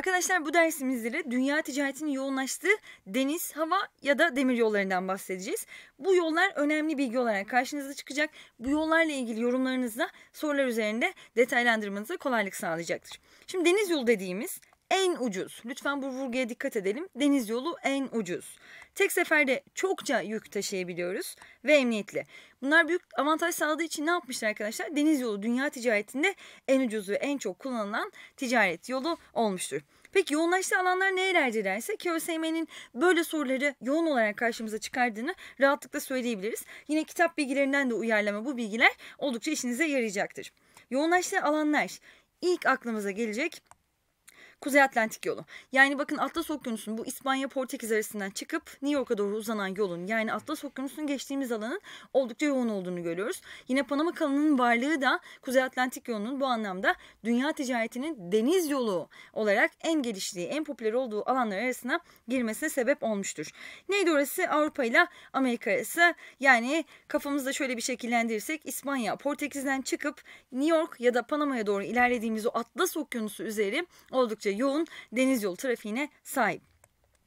Arkadaşlar bu dersimizde dünya ticaretinin yoğunlaştığı deniz, hava ya da demir yollarından bahsedeceğiz. Bu yollar önemli bilgi olarak karşınıza çıkacak. Bu yollarla ilgili yorumlarınızla sorular üzerinde detaylandırmanıza kolaylık sağlayacaktır. Şimdi deniz yolu dediğimiz en ucuz. Lütfen bu vurguya dikkat edelim. Deniz yolu en ucuz. Tek seferde çokça yük taşıyabiliyoruz ve emniyetli. Bunlar büyük avantaj sağladığı için ne yapmışlar arkadaşlar? Deniz yolu dünya ticaretinde en ucuz ve en çok kullanılan ticaret yolu olmuştur. Peki yoğunlaştığı alanlar nerelerdir derse KÖSYM'nin böyle soruları yoğun olarak karşımıza çıkardığını rahatlıkla söyleyebiliriz. Yine kitap bilgilerinden de uyarlama bu bilgiler oldukça işinize yarayacaktır. Yoğunlaştığı alanlar ilk aklımıza gelecek Kuzey Atlantik yolu. Yani bakın Atlas Okyanusu'nun bu İspanya Portekiz arasından çıkıp New York'a doğru uzanan yolun yani Atlas Okyanusu'nun geçtiğimiz alanın oldukça yoğun olduğunu görüyoruz. Yine Panama kanalının varlığı da Kuzey Atlantik yolunun bu anlamda dünya ticaretinin deniz yolu olarak en geliştiği, en popüler olduğu alanlar arasına girmesine sebep olmuştur. Neydi orası? Avrupa ile Amerika arası. Yani kafamızda şöyle bir şekillendirirsek İspanya, Portekiz'den çıkıp New York ya da Panama'ya doğru ilerlediğimiz o Atlas Okyanusu üzeri oldukça oldukça yoğun deniz yolu trafiğine sahip.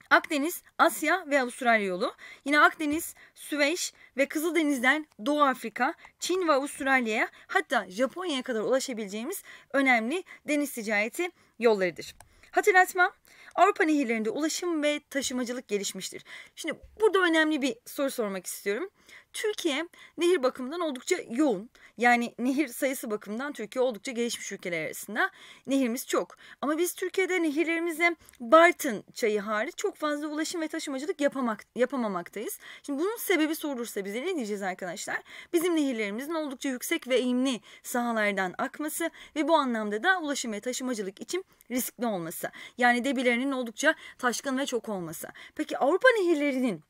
Akdeniz, Asya ve Avustralya yolu. Yine Akdeniz, Süveyş ve Kızıldeniz'den Doğu Afrika, Çin ve Avustralya'ya hatta Japonya'ya kadar ulaşabileceğimiz önemli deniz ticareti yollarıdır. Hatırlatma Avrupa nehirlerinde ulaşım ve taşımacılık gelişmiştir. Şimdi burada önemli bir soru sormak istiyorum. Türkiye nehir bakımından oldukça yoğun. Yani nehir sayısı bakımından Türkiye oldukça gelişmiş ülkeler arasında. Nehirimiz çok. Ama biz Türkiye'de nehirlerimize Bartın çayı hariç çok fazla ulaşım ve taşımacılık yapamak, yapamamaktayız. Şimdi bunun sebebi sorulursa bize ne diyeceğiz arkadaşlar? Bizim nehirlerimizin oldukça yüksek ve eğimli sahalardan akması ve bu anlamda da ulaşım ve taşımacılık için riskli olması. Yani debilerinin oldukça taşkın ve çok olması. Peki Avrupa nehirlerinin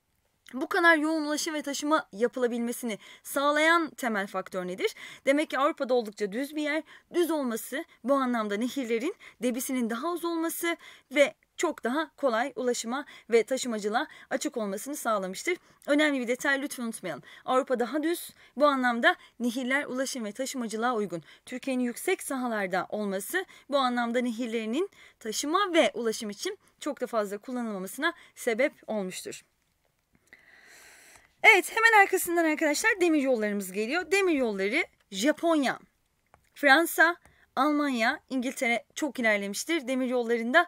bu kadar yoğun ulaşım ve taşıma yapılabilmesini sağlayan temel faktör nedir? Demek ki Avrupa'da oldukça düz bir yer. Düz olması bu anlamda nehirlerin debisinin daha az olması ve çok daha kolay ulaşıma ve taşımacılığa açık olmasını sağlamıştır. Önemli bir detay lütfen unutmayalım. Avrupa daha düz. Bu anlamda nehirler ulaşım ve taşımacılığa uygun. Türkiye'nin yüksek sahalarda olması bu anlamda nehirlerinin taşıma ve ulaşım için çok da fazla kullanılmamasına sebep olmuştur. Evet hemen arkasından arkadaşlar demir yollarımız geliyor. Demir yolları Japonya, Fransa, Almanya, İngiltere çok ilerlemiştir. Demir yollarında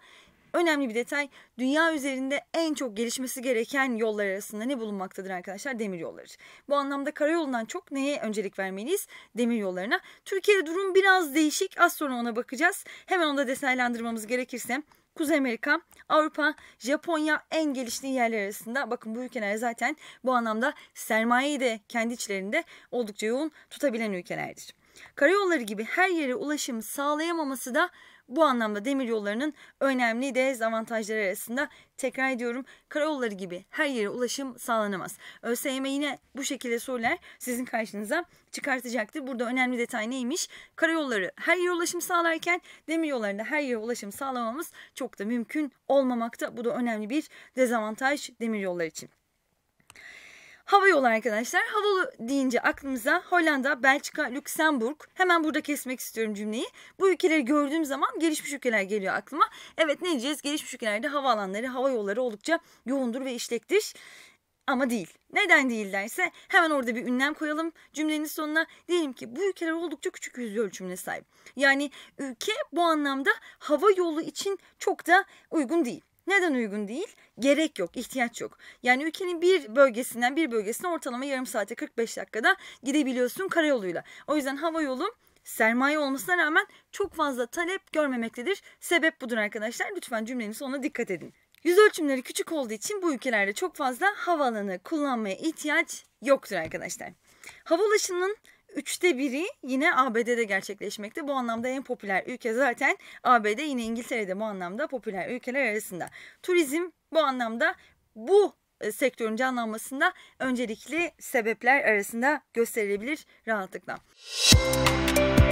önemli bir detay dünya üzerinde en çok gelişmesi gereken yollar arasında ne bulunmaktadır arkadaşlar? Demir yolları. Bu anlamda karayolundan çok neye öncelik vermeliyiz? Demir yollarına. Türkiye'de durum biraz değişik. Az sonra ona bakacağız. Hemen onu da detaylandırmamız gerekirse Kuzey Amerika, Avrupa, Japonya en gelişli yerler arasında. Bakın bu ülkeler zaten bu anlamda sermayeyi de kendi içlerinde oldukça yoğun tutabilen ülkelerdir. Karayolları gibi her yere ulaşım sağlayamaması da bu anlamda demir yollarının önemli dezavantajları arasında tekrar ediyorum karayolları gibi her yere ulaşım sağlanamaz. ÖSYM yine bu şekilde sorular sizin karşınıza çıkartacaktır. Burada önemli detay neymiş? Karayolları her yere ulaşım sağlarken demir yollarında her yere ulaşım sağlamamız çok da mümkün olmamakta. Bu da önemli bir dezavantaj demir yollar için. Hava yolu arkadaşlar. Havalı deyince aklımıza Hollanda, Belçika, Lüksemburg. Hemen burada kesmek istiyorum cümleyi. Bu ülkeleri gördüğüm zaman gelişmiş ülkeler geliyor aklıma. Evet ne diyeceğiz? Gelişmiş ülkelerde havaalanları, hava yolları oldukça yoğundur ve işlektir. Ama değil. Neden değil derse hemen orada bir ünlem koyalım cümlenin sonuna. Diyelim ki bu ülkeler oldukça küçük yüzde ölçümüne sahip. Yani ülke bu anlamda hava yolu için çok da uygun değil. Neden uygun değil? Gerek yok, ihtiyaç yok. Yani ülkenin bir bölgesinden bir bölgesine ortalama yarım saate 45 dakikada gidebiliyorsun karayoluyla. O yüzden hava yolu sermaye olmasına rağmen çok fazla talep görmemektedir. Sebep budur arkadaşlar. Lütfen cümlenin sonuna dikkat edin. Yüz ölçümleri küçük olduğu için bu ülkelerde çok fazla havaalanı kullanmaya ihtiyaç yoktur arkadaşlar. Hava ulaşımının Üçte biri yine ABD'de gerçekleşmekte. Bu anlamda en popüler ülke zaten ABD yine İngiltere'de bu anlamda popüler ülkeler arasında. Turizm bu anlamda bu e, sektörün canlanmasında öncelikli sebepler arasında gösterilebilir rahatlıkla. Müzik